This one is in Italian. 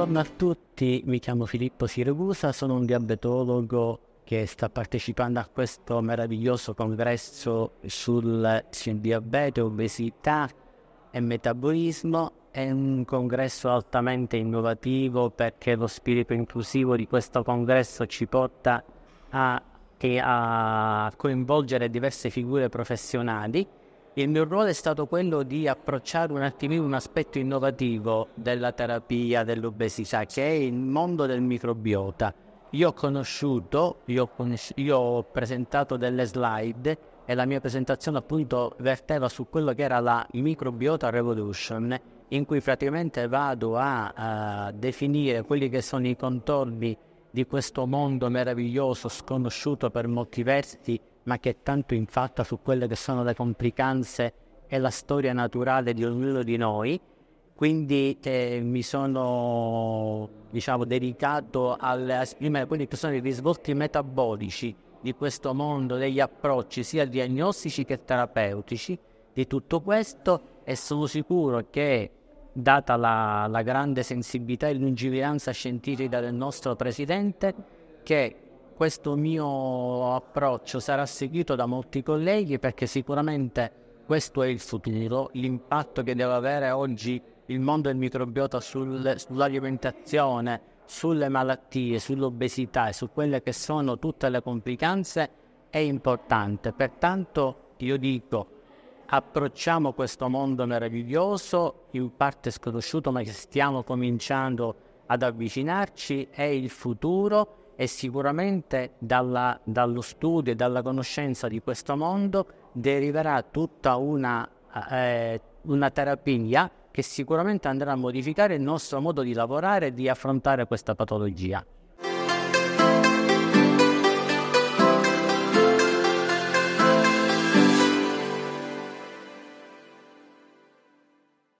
Buongiorno a tutti, mi chiamo Filippo Siragusa, sono un diabetologo che sta partecipando a questo meraviglioso congresso sul, sul diabete, obesità e metabolismo. È un congresso altamente innovativo perché lo spirito inclusivo di questo congresso ci porta a, a coinvolgere diverse figure professionali il mio ruolo è stato quello di approcciare un attimino un aspetto innovativo della terapia dell'obesità, che è il mondo del microbiota. Io ho conosciuto, io ho, conosci- io ho presentato delle slide e la mia presentazione appunto verteva su quello che era la microbiota revolution, in cui praticamente vado a, a definire quelli che sono i contorni di questo mondo meraviglioso, sconosciuto per molti versi, ma che è tanto infatta su quelle che sono le complicanze e la storia naturale di ognuno di noi. Quindi eh, mi sono diciamo, dedicato a esprimere quelli che sono i risvolti metabolici di questo mondo, degli approcci sia diagnostici che terapeutici di tutto questo e sono sicuro che data la, la grande sensibilità e lungimiranza scientifica del nostro Presidente che questo mio approccio sarà seguito da molti colleghi perché sicuramente questo è il futuro, l'impatto che deve avere oggi il mondo del microbiota sul, sull'alimentazione, sulle malattie, sull'obesità e su quelle che sono tutte le complicanze è importante. Pertanto io dico, approcciamo questo mondo meraviglioso, in parte sconosciuto ma che stiamo cominciando ad avvicinarci, è il futuro e sicuramente dalla, dallo studio e dalla conoscenza di questo mondo deriverà tutta una, eh, una terapia che sicuramente andrà a modificare il nostro modo di lavorare e di affrontare questa patologia.